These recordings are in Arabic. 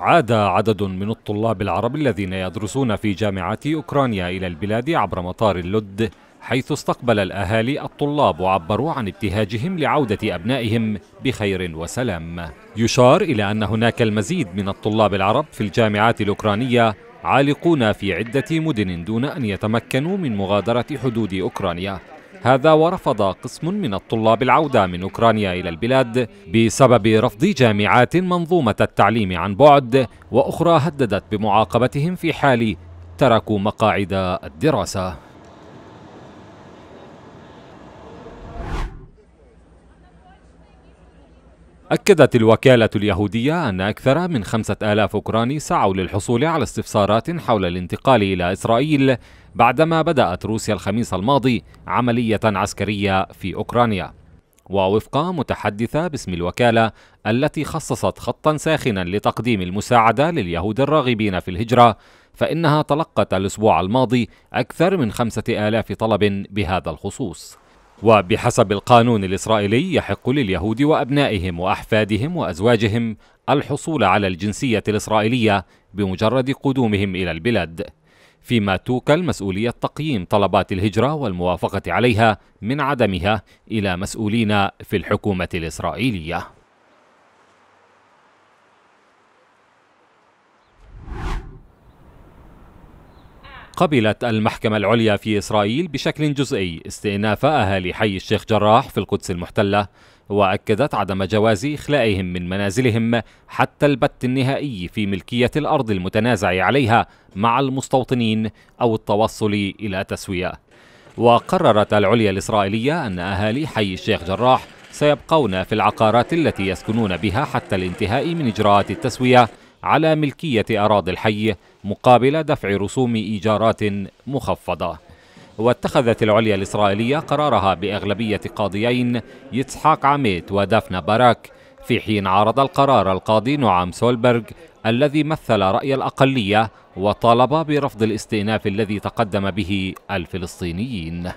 عاد عدد من الطلاب العرب الذين يدرسون في جامعات أوكرانيا إلى البلاد عبر مطار اللد حيث استقبل الأهالي الطلاب وعبروا عن ابتهاجهم لعودة أبنائهم بخير وسلام يشار إلى أن هناك المزيد من الطلاب العرب في الجامعات الأوكرانية عالقون في عدة مدن دون أن يتمكنوا من مغادرة حدود أوكرانيا هذا ورفض قسم من الطلاب العودة من أوكرانيا إلى البلاد بسبب رفض جامعات منظومة التعليم عن بعد وأخرى هددت بمعاقبتهم في حال تركوا مقاعد الدراسة أكدت الوكالة اليهودية أن أكثر من خمسة آلاف أوكراني سعوا للحصول على استفسارات حول الانتقال إلى إسرائيل بعدما بدأت روسيا الخميس الماضي عملية عسكرية في أوكرانيا ووفق متحدثة باسم الوكالة التي خصصت خطا ساخنا لتقديم المساعدة لليهود الراغبين في الهجرة فإنها تلقت الأسبوع الماضي أكثر من خمسة آلاف طلب بهذا الخصوص وبحسب القانون الإسرائيلي يحق لليهود وأبنائهم وأحفادهم وأزواجهم الحصول على الجنسية الإسرائيلية بمجرد قدومهم إلى البلاد فيما توكل مسؤولية تقييم طلبات الهجرة والموافقة عليها من عدمها إلى مسؤولين في الحكومة الإسرائيلية قبلت المحكمة العليا في إسرائيل بشكل جزئي استئناف أهالي حي الشيخ جراح في القدس المحتلة وأكدت عدم جواز إخلائهم من منازلهم حتى البت النهائي في ملكية الأرض المتنازع عليها مع المستوطنين أو التوصل إلى تسوية وقررت العليا الإسرائيلية أن أهالي حي الشيخ جراح سيبقون في العقارات التي يسكنون بها حتى الانتهاء من إجراءات التسوية على ملكية أراضي الحي مقابل دفع رسوم إيجارات مخفضة واتخذت العليا الإسرائيلية قرارها بأغلبية قاضيين يتسحاق عميد ودفن باراك في حين عارض القرار القاضي نعام سولبرغ الذي مثل رأي الأقلية وطالب برفض الاستئناف الذي تقدم به الفلسطينيين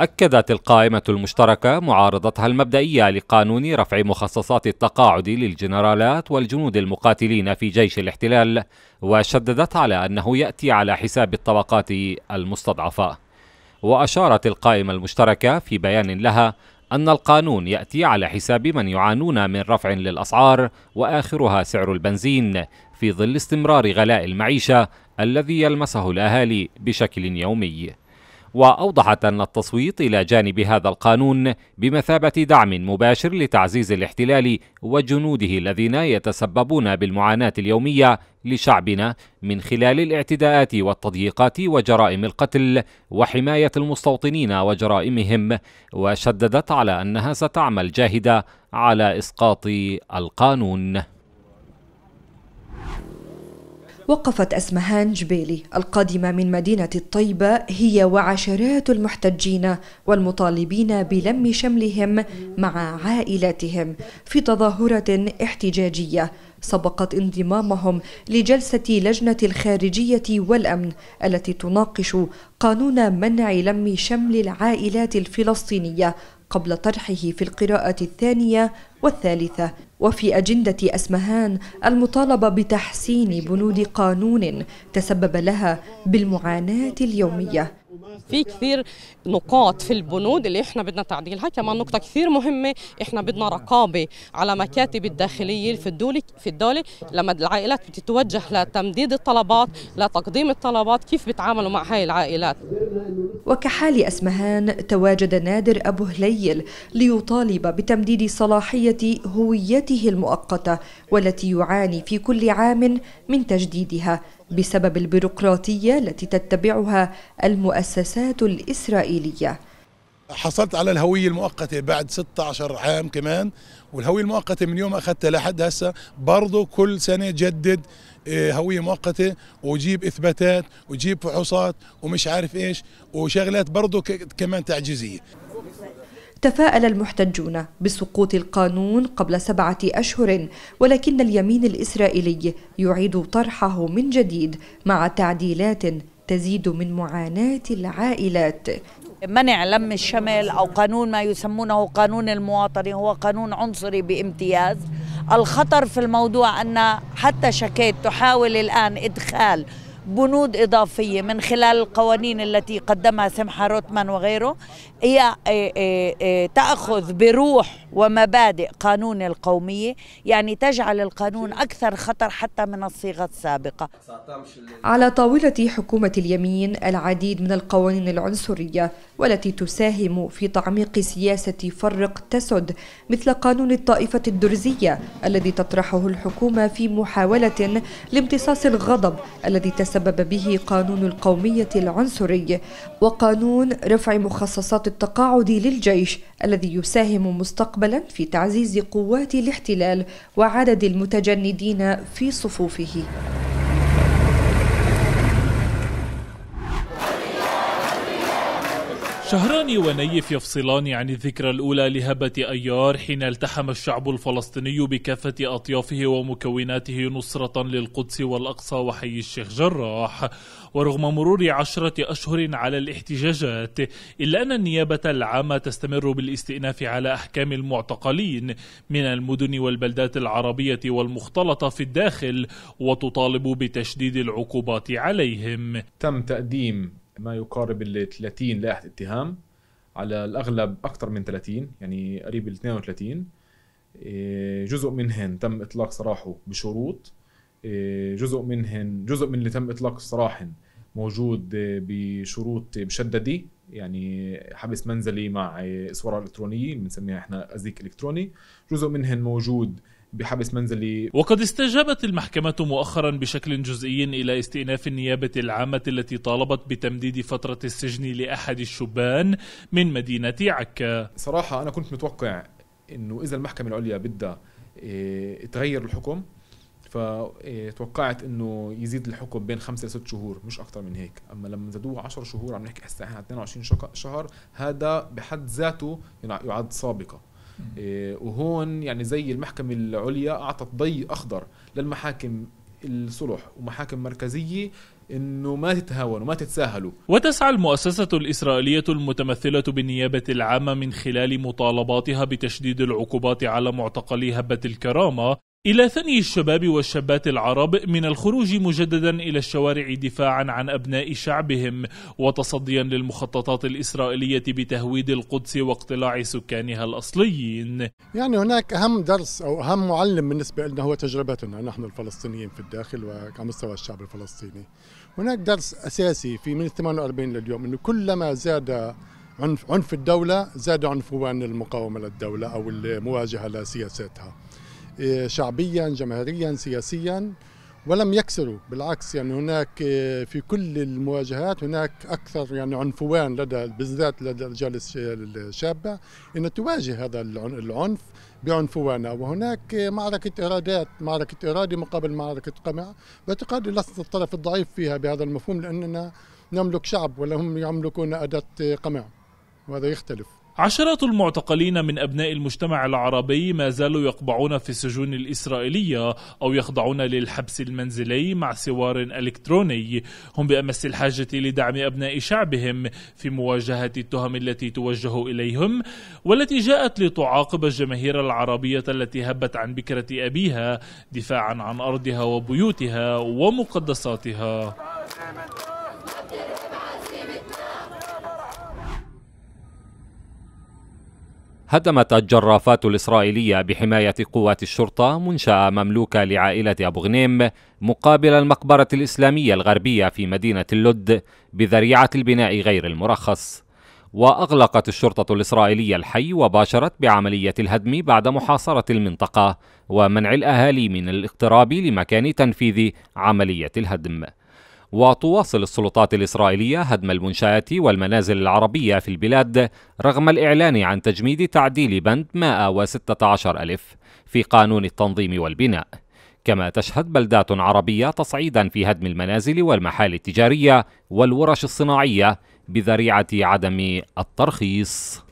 أكدت القائمة المشتركة معارضتها المبدئية لقانون رفع مخصصات التقاعد للجنرالات والجنود المقاتلين في جيش الاحتلال وشددت على أنه يأتي على حساب الطبقات المستضعفة وأشارت القائمة المشتركة في بيان لها أن القانون يأتي على حساب من يعانون من رفع للأسعار وآخرها سعر البنزين في ظل استمرار غلاء المعيشة الذي يلمسه الأهالي بشكل يومي وأوضحت أن التصويت إلى جانب هذا القانون بمثابة دعم مباشر لتعزيز الاحتلال وجنوده الذين يتسببون بالمعاناة اليومية لشعبنا من خلال الاعتداءات والتضييقات وجرائم القتل وحماية المستوطنين وجرائمهم وشددت على أنها ستعمل جاهدة على إسقاط القانون وقفت أسمهان جبيلي القادمة من مدينة الطيبة هي وعشرات المحتجين والمطالبين بلم شملهم مع عائلاتهم في تظاهرة احتجاجية سبقت انضمامهم لجلسة لجنة الخارجية والأمن التي تناقش قانون منع لم شمل العائلات الفلسطينية قبل طرحه في القراءة الثانية والثالثة وفي أجندة أسمهان المطالبة بتحسين بنود قانون تسبب لها بالمعاناة اليومية في كثير نقاط في البنود اللي احنا بدنا تعديلها كمان نقطه كثير مهمه احنا بدنا رقابه على مكاتب الداخليه في الدوله في الدوله لما العائلات بتتوجه لتمديد الطلبات لتقديم الطلبات كيف بيتعاملوا مع هاي العائلات وكحال اسمهان تواجد نادر ابو هليل ليطالب بتمديد صلاحيه هويته المؤقته والتي يعاني في كل عام من تجديدها بسبب البيروقراطية التي تتبعها المؤسسات الإسرائيلية حصلت على الهوية المؤقتة بعد 16 عام كمان والهوية المؤقتة من يوم أخذتها لحد هسه برضه كل سنة جدد آه، هوية مؤقتة وجيب إثباتات وجيب فحوصات ومش عارف إيش وشغلات برضه كمان تعجيزية تفاءل المحتجون بسقوط القانون قبل سبعة أشهر ولكن اليمين الإسرائيلي يعيد طرحه من جديد مع تعديلات تزيد من معاناة العائلات منع لم الشمل أو قانون ما يسمونه قانون المواطنة هو قانون عنصري بامتياز الخطر في الموضوع أن حتى شكيت تحاول الآن إدخال بنود إضافية من خلال القوانين التي قدمها سمحة روتمان وغيره هي إيه، إيه، إيه، تأخذ بروح ومبادئ قانون القومية يعني تجعل القانون أكثر خطر حتى من الصيغة السابقة على طاولة حكومة اليمين العديد من القوانين العنصرية والتي تساهم في تعميق سياسة فرق تسد مثل قانون الطائفة الدرزية الذي تطرحه الحكومة في محاولة لامتصاص الغضب الذي تسبب تسبب به قانون القومية العنصري وقانون رفع مخصصات التقاعد للجيش الذي يساهم مستقبلا في تعزيز قوات الاحتلال وعدد المتجندين في صفوفه شهران ونيف يفصلان عن الذكرى الأولى لهبة أيار حين التحم الشعب الفلسطيني بكافة أطيافه ومكوناته نصرة للقدس والأقصى وحي الشيخ جراح ورغم مرور عشرة أشهر على الاحتجاجات إلا أن النيابة العامة تستمر بالاستئناف على أحكام المعتقلين من المدن والبلدات العربية والمختلطة في الداخل وتطالب بتشديد العقوبات عليهم تم تقديم ما يقارب ال 30 لائحه اتهام على الاغلب اكثر من 30 يعني قريب ال 32 إيه، جزء منهن تم اطلاق سراحه بشروط إيه، جزء منهن جزء من اللي تم اطلاق سراحهن موجود إيه، بشروط مشدده يعني حبس منزلي مع اسوار الكترونيه بنسميها احنا ازيك الكتروني جزء منهن موجود بحبس منزلي وقد استجابت المحكمة مؤخرا بشكل جزئي إلى استئناف النيابة العامة التي طالبت بتمديد فترة السجن لأحد الشبان من مدينة عكا صراحة أنا كنت متوقع أنه إذا المحكمة العليا بدها إيه تغير الحكم فتوقعت إيه، انه يزيد الحكم بين خمسة لست شهور مش اكثر من هيك اما لما زادوه 10 شهور عم نحكي هسه احنا 22 شهر هذا بحد ذاته يعد سابقه إيه، وهون يعني زي المحكمة العليا أعطت ضي أخضر للمحاكم الصلح ومحاكم مركزية انه ما تتهاونوا ما تتساهلوا وتسعى المؤسسة الإسرائيلية المتمثلة بالنيابة العامة من خلال مطالباتها بتشديد العقوبات على معتقلي هبة الكرامة إلى ثني الشباب والشابات العرب من الخروج مجددا إلى الشوارع دفاعا عن أبناء شعبهم وتصديا للمخططات الإسرائيلية بتهويد القدس واقتلاع سكانها الأصليين يعني هناك أهم درس أو أهم معلم بالنسبة لنا هو تجربتنا نحن الفلسطينيين في الداخل وعلى مستوى الشعب الفلسطيني هناك درس أساسي في من 48 لليوم أنه كلما زاد عنف, عنف الدولة زاد عنفوان المقاومة للدولة أو المواجهة لسياساتها إيه، شعبيا جماهيريا سياسيا ولم يكسروا بالعكس يعني هناك إيه، في كل المواجهات هناك اكثر يعني عنفوان لدى بالذات لدى الرجال الشابه ان تواجه هذا العنف بعنفوانه وهناك إيه، معركه ارادات معركه اراده مقابل معركه قمع باعتقادي لست الطرف الضعيف فيها بهذا المفهوم لاننا نملك شعب ولا هم يملكون اداه قمع وهذا يختلف عشرات المعتقلين من أبناء المجتمع العربي ما زالوا يقبعون في السجون الإسرائيلية أو يخضعون للحبس المنزلي مع سوار إلكتروني هم بأمس الحاجة لدعم أبناء شعبهم في مواجهة التهم التي توجه إليهم والتي جاءت لتعاقب الجماهير العربية التي هبت عن بكرة أبيها دفاعا عن أرضها وبيوتها ومقدساتها هدمت الجرافات الإسرائيلية بحماية قوات الشرطة منشأة مملوكة لعائلة أبو غنيم مقابل المقبرة الإسلامية الغربية في مدينة اللد بذريعة البناء غير المرخص وأغلقت الشرطة الإسرائيلية الحي وباشرت بعملية الهدم بعد محاصرة المنطقة ومنع الأهالي من الاقتراب لمكان تنفيذ عملية الهدم وتواصل السلطات الإسرائيلية هدم المنشآت والمنازل العربية في البلاد رغم الإعلان عن تجميد تعديل بند 116 ألف في قانون التنظيم والبناء كما تشهد بلدات عربية تصعيدا في هدم المنازل والمحال التجارية والورش الصناعية بذريعة عدم الترخيص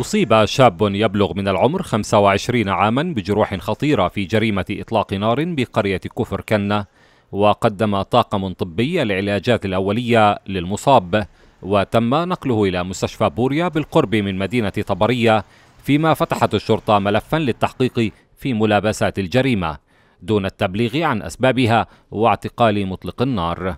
أصيب شاب يبلغ من العمر 25 عاما بجروح خطيرة في جريمة إطلاق نار بقرية كفر كنة وقدم طاقم طبي العلاجات الأولية للمصاب وتم نقله إلى مستشفى بوريا بالقرب من مدينة طبرية فيما فتحت الشرطة ملفا للتحقيق في ملابسات الجريمة دون التبليغ عن أسبابها واعتقال مطلق النار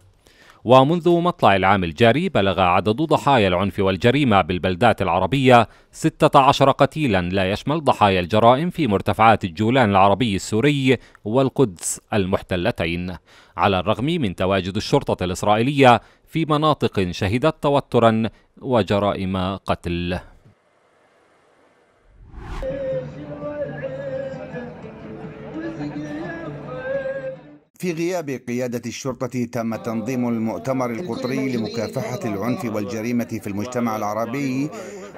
ومنذ مطلع العام الجاري بلغ عدد ضحايا العنف والجريمة بالبلدات العربية 16 قتيلا لا يشمل ضحايا الجرائم في مرتفعات الجولان العربي السوري والقدس المحتلتين على الرغم من تواجد الشرطة الإسرائيلية في مناطق شهدت توترا وجرائم قتل في غياب قيادة الشرطة تم تنظيم المؤتمر القطري لمكافحة العنف والجريمة في المجتمع العربي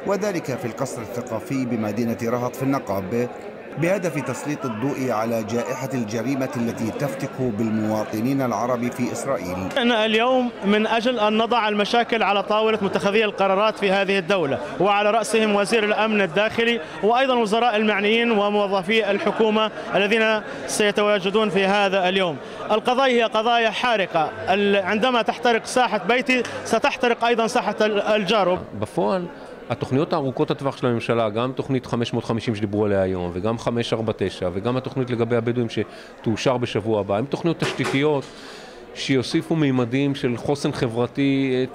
وذلك في القصر الثقافي بمدينة رهط في النقب بهدف تسليط الضوء على جائحة الجريمة التي تفتك بالمواطنين العرب في إسرائيل أنا اليوم من أجل أن نضع المشاكل على طاولة متخذي القرارات في هذه الدولة وعلى رأسهم وزير الأمن الداخلي وأيضا وزراء المعنيين وموظفي الحكومة الذين سيتواجدون في هذا اليوم القضايا هي قضايا حارقة عندما تحترق ساحة بيتي ستحترق أيضا ساحة الجارب بفون התוכניות הארוכות הטווח של הממשלה, גם תוכנית 550 שדיברו עליה היום, וגם 549, וגם התוכנית לגבי הבדואים שתאושר בשבוע הבא, הן תוכניות תשתיתיות שיוסיפו מימדים של חוסן חברתי,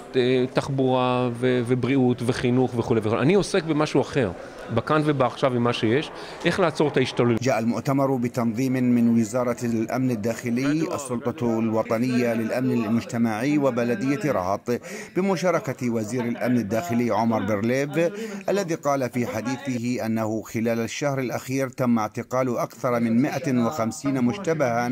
תחבורה ו- ובריאות וחינוך וכולי וכולי. אני עוסק במשהו אחר, בכאן ובעכשיו עם מה שיש, איך לעצור את ההשתוללות. جاء المؤتمر بتنظيم من وزارة الأمن الداخلي السلطة الوطنية للأمن المجتمعي وبلدية رهط بمشاركة وزير الأمن الداخلي عمر برليف الذي قال في حديثه أنه خلال الشهر الأخير تم اعتقال أكثر من 150 مشتبها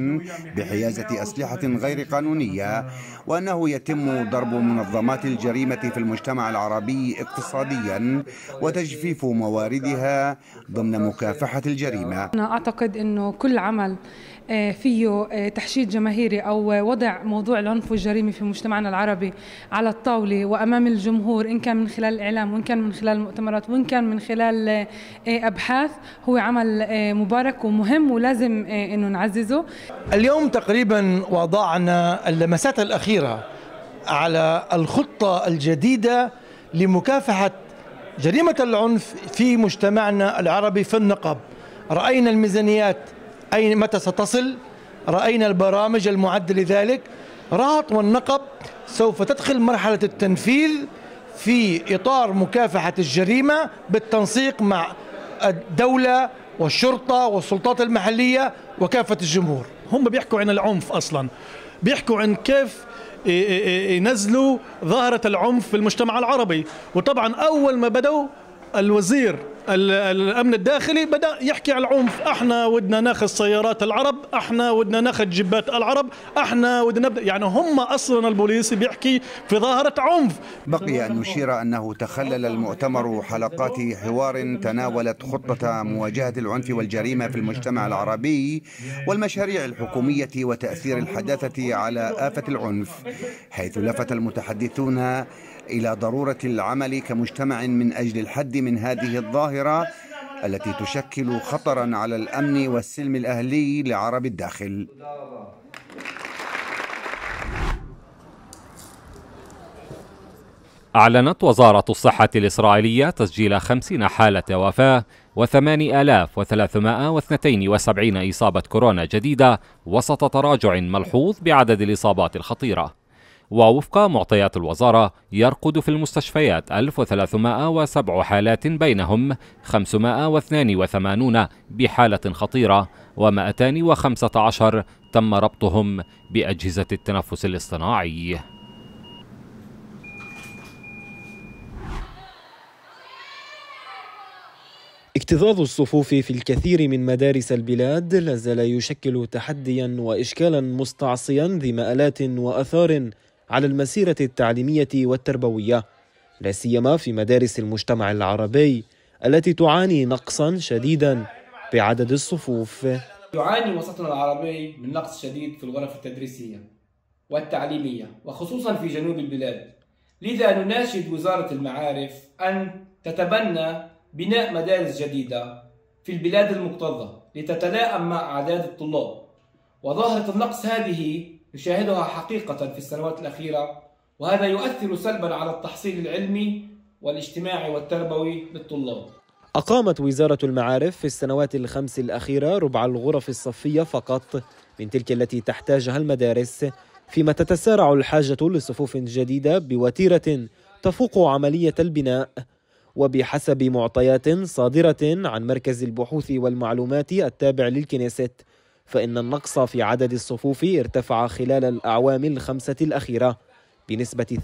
بحيازة أسلحة غير قانونية القانونية وأنه يتم ضرب منظمات الجريمة في المجتمع العربي اقتصاديا وتجفيف مواردها ضمن مكافحة الجريمة أنا أعتقد أنه كل عمل آه، فيه آه، تحشيد جماهيري أو آه، وضع موضوع العنف والجريمة في مجتمعنا العربي على الطاولة وأمام الجمهور إن كان من خلال الإعلام وإن كان من خلال المؤتمرات وإن كان من خلال أبحاث هو عمل مبارك ومهم ولازم أنه نعززه اليوم تقريبا وضعنا اللمسات الأخيرة على الخطة الجديدة لمكافحة جريمة العنف في مجتمعنا العربي في النقب رأينا الميزانيات أين متى ستصل رأينا البرامج المعدة لذلك رهط والنقب سوف تدخل مرحلة التنفيذ في إطار مكافحة الجريمة بالتنسيق مع الدولة والشرطة والسلطات المحلية وكافة الجمهور هم بيحكوا عن العنف أصلاً بيحكوا عن كيف ينزلوا ظاهرة العنف في المجتمع العربي وطبعا أول ما بدوا الوزير الامن الداخلي بدا يحكي على العنف احنا ودنا ناخذ سيارات العرب احنا ودنا ناخذ جبات العرب احنا ودنا نبدأ يعني هم اصلا البوليس بيحكي في ظاهره عنف بقي ان نشير انه تخلل المؤتمر حلقات حوار تناولت خطه مواجهه العنف والجريمه في المجتمع العربي والمشاريع الحكوميه وتاثير الحداثه على افه العنف حيث لفت المتحدثون إلى ضرورة العمل كمجتمع من أجل الحد من هذه الظاهرة التي تشكل خطرا على الأمن والسلم الأهلي لعرب الداخل أعلنت وزارة الصحة الإسرائيلية تسجيل 50 حالة وفاة و8372 إصابة كورونا جديدة وسط تراجع ملحوظ بعدد الإصابات الخطيرة ووفق معطيات الوزارة يرقد في المستشفيات 1307 حالات بينهم 582 بحالة خطيرة و215 تم ربطهم بأجهزة التنفس الاصطناعي اكتظاظ الصفوف في الكثير من مدارس البلاد لازال يشكل تحديا واشكالا مستعصيا ذي مآلات واثار على المسيرة التعليمية والتربوية لا سيما في مدارس المجتمع العربي التي تعاني نقصا شديدا بعدد الصفوف يعاني وسطنا العربي من نقص شديد في الغرف التدريسية والتعليمية وخصوصا في جنوب البلاد لذا نناشد وزارة المعارف أن تتبنى بناء مدارس جديدة في البلاد المكتظة لتتلائم مع أعداد الطلاب وظاهرة النقص هذه نشاهدها حقيقة في السنوات الأخيرة وهذا يؤثر سلبا على التحصيل العلمي والاجتماعي والتربوي للطلاب أقامت وزارة المعارف في السنوات الخمس الأخيرة ربع الغرف الصفية فقط من تلك التي تحتاجها المدارس فيما تتسارع الحاجة لصفوف جديدة بوتيرة تفوق عملية البناء وبحسب معطيات صادرة عن مركز البحوث والمعلومات التابع للكنيست فإن النقص في عدد الصفوف ارتفع خلال الأعوام الخمسة الأخيرة بنسبة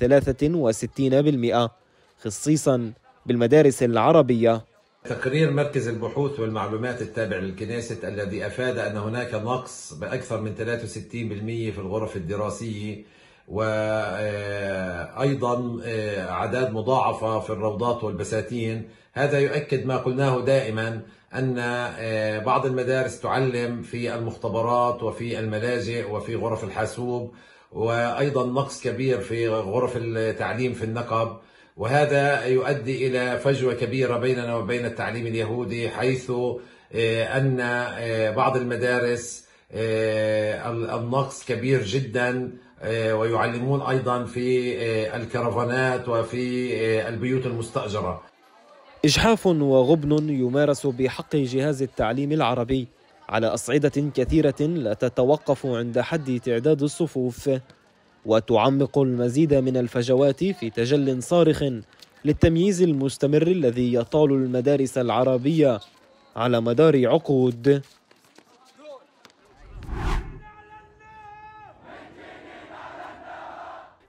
63% خصيصا بالمدارس العربية تقرير مركز البحوث والمعلومات التابع للكنيسة الذي أفاد أن هناك نقص بأكثر من 63% في الغرف الدراسية وأيضا آه، أعداد مضاعفة في الروضات والبساتين هذا يؤكد ما قلناه دائما أن آه، بعض المدارس تعلم في المختبرات وفي الملاجئ وفي غرف الحاسوب وأيضا نقص كبير في غرف التعليم في النقب وهذا يؤدي إلى فجوة كبيرة بيننا وبين التعليم اليهودي حيث آه، أن آه، بعض المدارس النقص كبير جدا ويعلمون أيضا في الكرفانات وفي البيوت المستأجرة إجحاف وغبن يمارس بحق جهاز التعليم العربي على أصعدة كثيرة لا تتوقف عند حد تعداد الصفوف وتعمق المزيد من الفجوات في تجل صارخ للتمييز المستمر الذي يطال المدارس العربية على مدار عقود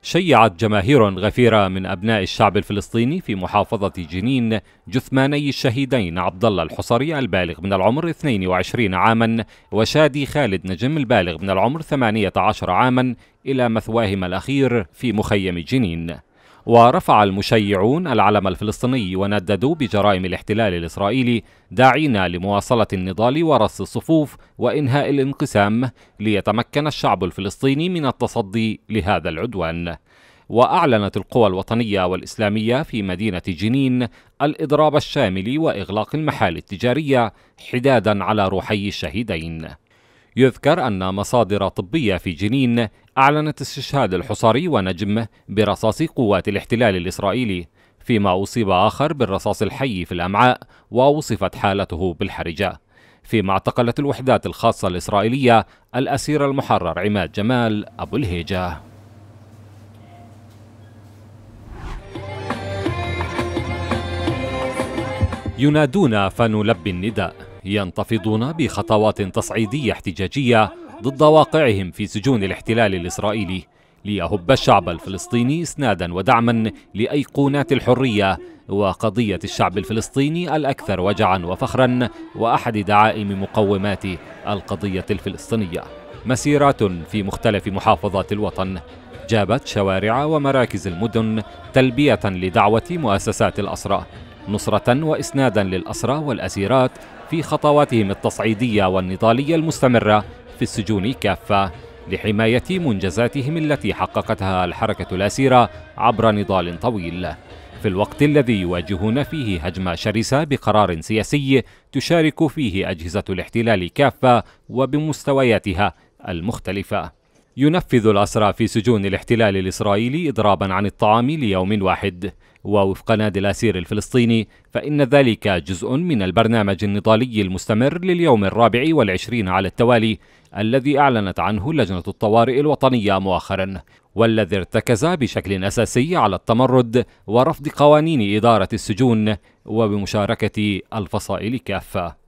شيعت جماهير غفيرة من أبناء الشعب الفلسطيني في محافظة جنين جثماني الشهيدين عبد الله الحصري البالغ من العمر 22 عاما وشادي خالد نجم البالغ من العمر 18 عاما إلى مثواهم الأخير في مخيم جنين ورفع المشيعون العلم الفلسطيني ونددوا بجرائم الاحتلال الإسرائيلي داعين لمواصلة النضال ورص الصفوف وإنهاء الانقسام ليتمكن الشعب الفلسطيني من التصدي لهذا العدوان وأعلنت القوى الوطنية والإسلامية في مدينة جنين الإضراب الشامل وإغلاق المحال التجارية حدادا على روحي الشهيدين يذكر أن مصادر طبية في جنين أعلنت استشهاد الحصاري ونجمه برصاص قوات الاحتلال الإسرائيلي فيما أصيب آخر بالرصاص الحي في الأمعاء ووصفت حالته بالحرجة فيما اعتقلت الوحدات الخاصة الإسرائيلية الأسير المحرر عماد جمال أبو الهيجة ينادون فنلبي النداء ينتفضون بخطوات تصعيدية احتجاجية ضد واقعهم في سجون الاحتلال الإسرائيلي ليهب الشعب الفلسطيني إسنادا ودعما لأيقونات الحرية وقضية الشعب الفلسطيني الأكثر وجعا وفخرا وأحد دعائم مقومات القضية الفلسطينية مسيرات في مختلف محافظات الوطن جابت شوارع ومراكز المدن تلبية لدعوة مؤسسات الأسرة نصرة وإسنادا للأسرى والأسيرات في خطواتهم التصعيدية والنضالية المستمرة في السجون كافة لحماية منجزاتهم التي حققتها الحركة الأسيرة عبر نضال طويل في الوقت الذي يواجهون فيه هجمة شرسة بقرار سياسي تشارك فيه أجهزة الاحتلال كافة وبمستوياتها المختلفة ينفذ الأسرى في سجون الاحتلال الإسرائيلي إضرابا عن الطعام ليوم واحد ووفق نادي الأسير الفلسطيني فإن ذلك جزء من البرنامج النضالي المستمر لليوم الرابع والعشرين على التوالي الذي أعلنت عنه لجنة الطوارئ الوطنية مؤخرا والذي ارتكز بشكل أساسي على التمرد ورفض قوانين إدارة السجون وبمشاركة الفصائل كافة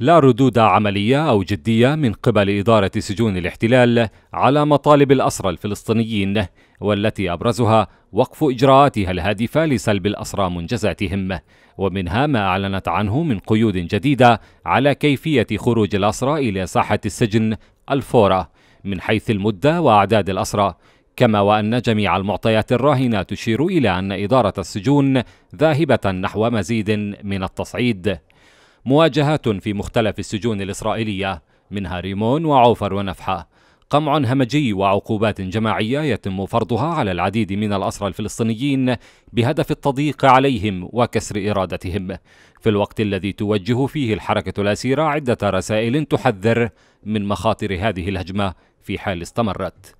لا ردود عملية أو جدية من قبل إدارة سجون الاحتلال على مطالب الأسرى الفلسطينيين والتي أبرزها وقف إجراءاتها الهادفة لسلب الأسرى منجزاتهم ومنها ما أعلنت عنه من قيود جديدة على كيفية خروج الأسرى إلى ساحة السجن الفورة من حيث المدة وأعداد الأسرى كما وأن جميع المعطيات الراهنة تشير إلى أن إدارة السجون ذاهبة نحو مزيد من التصعيد مواجهات في مختلف السجون الإسرائيلية منها ريمون وعوفر ونفحة قمع همجي وعقوبات جماعية يتم فرضها على العديد من الأسرى الفلسطينيين بهدف التضييق عليهم وكسر إرادتهم في الوقت الذي توجه فيه الحركة الأسيرة عدة رسائل تحذر من مخاطر هذه الهجمة في حال استمرت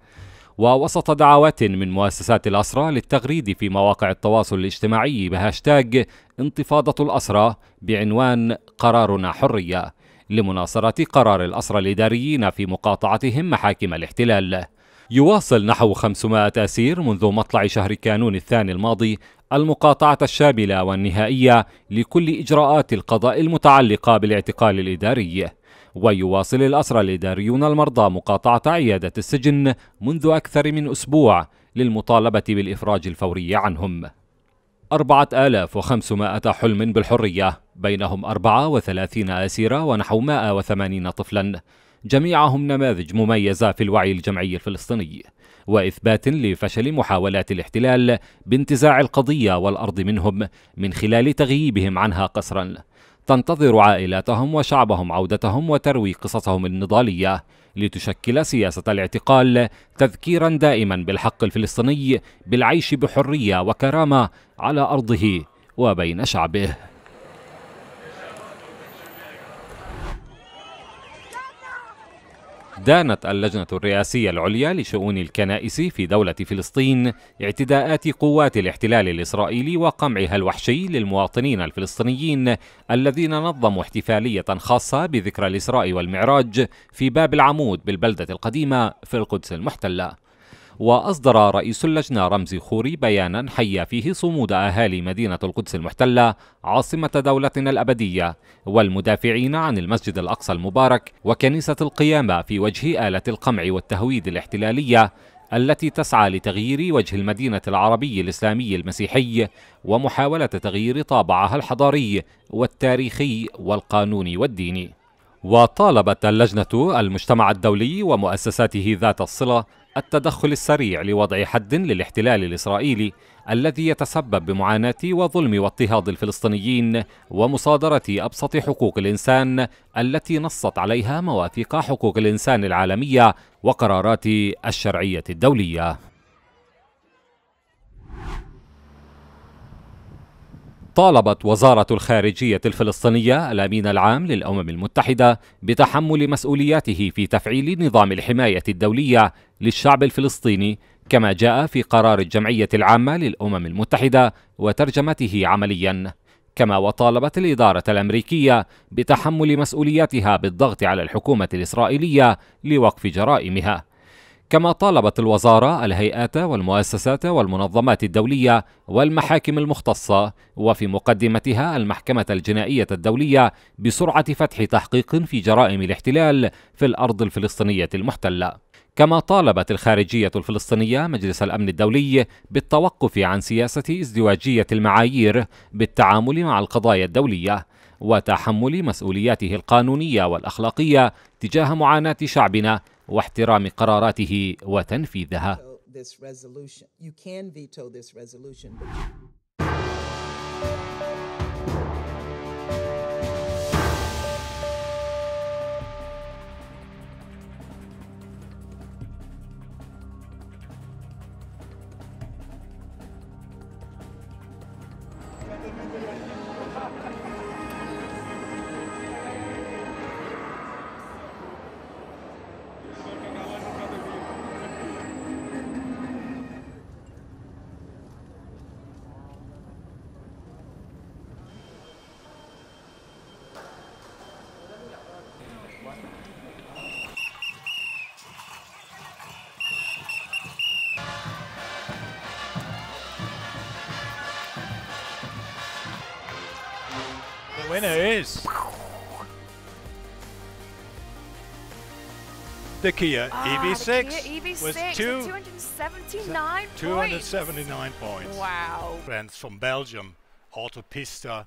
ووسط دعوات من مؤسسات الأسرى للتغريد في مواقع التواصل الاجتماعي بهاشتاج انتفاضة الأسرى بعنوان قرارنا حرية لمناصرة قرار الأسرى الإداريين في مقاطعتهم محاكم الاحتلال يواصل نحو 500 أسير منذ مطلع شهر كانون الثاني الماضي المقاطعة الشاملة والنهائية لكل إجراءات القضاء المتعلقة بالاعتقال الإداري ويواصل الأسرى الإداريون المرضى مقاطعة عيادة السجن منذ أكثر من أسبوع للمطالبة بالإفراج الفوري عنهم 4500 حلم بالحرية بينهم 34 أسيرة ونحو 180 طفلا جميعهم نماذج مميزة في الوعي الجمعي الفلسطيني وإثبات لفشل محاولات الاحتلال بانتزاع القضية والأرض منهم من خلال تغييبهم عنها قسراً تنتظر عائلاتهم وشعبهم عودتهم وتروي قصصهم النضالية لتشكل سياسة الاعتقال تذكيرا دائما بالحق الفلسطيني بالعيش بحرية وكرامة على أرضه وبين شعبه دانت اللجنة الرئاسية العليا لشؤون الكنائس في دولة فلسطين اعتداءات قوات الاحتلال الإسرائيلي وقمعها الوحشي للمواطنين الفلسطينيين الذين نظموا احتفالية خاصة بذكرى الإسراء والمعراج في باب العمود بالبلدة القديمة في القدس المحتلة وأصدر رئيس اللجنة رمزي خوري بيانا حيا فيه صمود أهالي مدينة القدس المحتلة عاصمة دولتنا الأبدية والمدافعين عن المسجد الأقصى المبارك وكنيسة القيامة في وجه آلة القمع والتهويد الاحتلالية التي تسعى لتغيير وجه المدينة العربي الإسلامي المسيحي ومحاولة تغيير طابعها الحضاري والتاريخي والقانوني والديني وطالبت اللجنة المجتمع الدولي ومؤسساته ذات الصلة التدخل السريع لوضع حد للاحتلال الإسرائيلي الذي يتسبب بمعاناة وظلم واضطهاد الفلسطينيين ومصادرة أبسط حقوق الإنسان التي نصت عليها مواثيق حقوق الإنسان العالمية وقرارات الشرعية الدولية طالبت وزارة الخارجية الفلسطينية الأمين العام للأمم المتحدة بتحمل مسؤولياته في تفعيل نظام الحماية الدولية للشعب الفلسطيني كما جاء في قرار الجمعية العامة للأمم المتحدة وترجمته عملياً كما وطالبت الإدارة الأمريكية بتحمل مسؤولياتها بالضغط على الحكومة الإسرائيلية لوقف جرائمها كما طالبت الوزارة الهيئات والمؤسسات والمنظمات الدولية والمحاكم المختصة وفي مقدمتها المحكمة الجنائية الدولية بسرعة فتح تحقيق في جرائم الاحتلال في الأرض الفلسطينية المحتلة كما طالبت الخارجية الفلسطينية مجلس الأمن الدولي بالتوقف عن سياسة ازدواجية المعايير بالتعامل مع القضايا الدولية وتحمل مسؤولياته القانونية والأخلاقية تجاه معاناة شعبنا واحترام قراراته وتنفيذها Winner is... The Kia EV6, ah, the Kia EV6 with two, 279, 279 points. Wow. And from Belgium, Autopista